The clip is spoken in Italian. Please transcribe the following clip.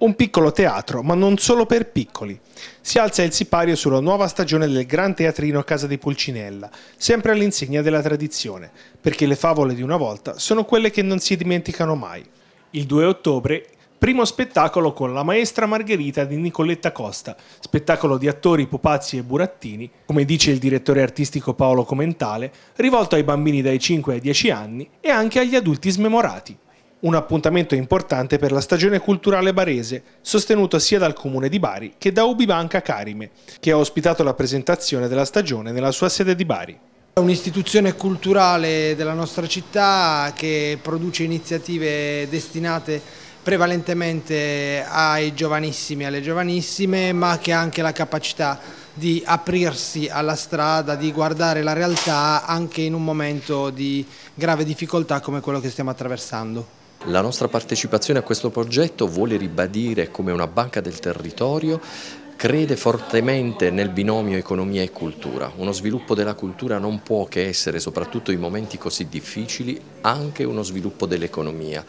Un piccolo teatro, ma non solo per piccoli. Si alza il sipario sulla nuova stagione del Gran Teatrino Casa di Pulcinella, sempre all'insegna della tradizione, perché le favole di una volta sono quelle che non si dimenticano mai. Il 2 ottobre, primo spettacolo con la maestra Margherita di Nicoletta Costa, spettacolo di attori Pupazzi e Burattini, come dice il direttore artistico Paolo Comentale, rivolto ai bambini dai 5 ai 10 anni e anche agli adulti smemorati. Un appuntamento importante per la stagione culturale barese, sostenuto sia dal comune di Bari che da Ubibanca Carime, che ha ospitato la presentazione della stagione nella sua sede di Bari. È un'istituzione culturale della nostra città che produce iniziative destinate prevalentemente ai giovanissimi e alle giovanissime, ma che ha anche la capacità di aprirsi alla strada, di guardare la realtà anche in un momento di grave difficoltà come quello che stiamo attraversando. La nostra partecipazione a questo progetto vuole ribadire come una banca del territorio crede fortemente nel binomio economia e cultura. Uno sviluppo della cultura non può che essere, soprattutto in momenti così difficili, anche uno sviluppo dell'economia.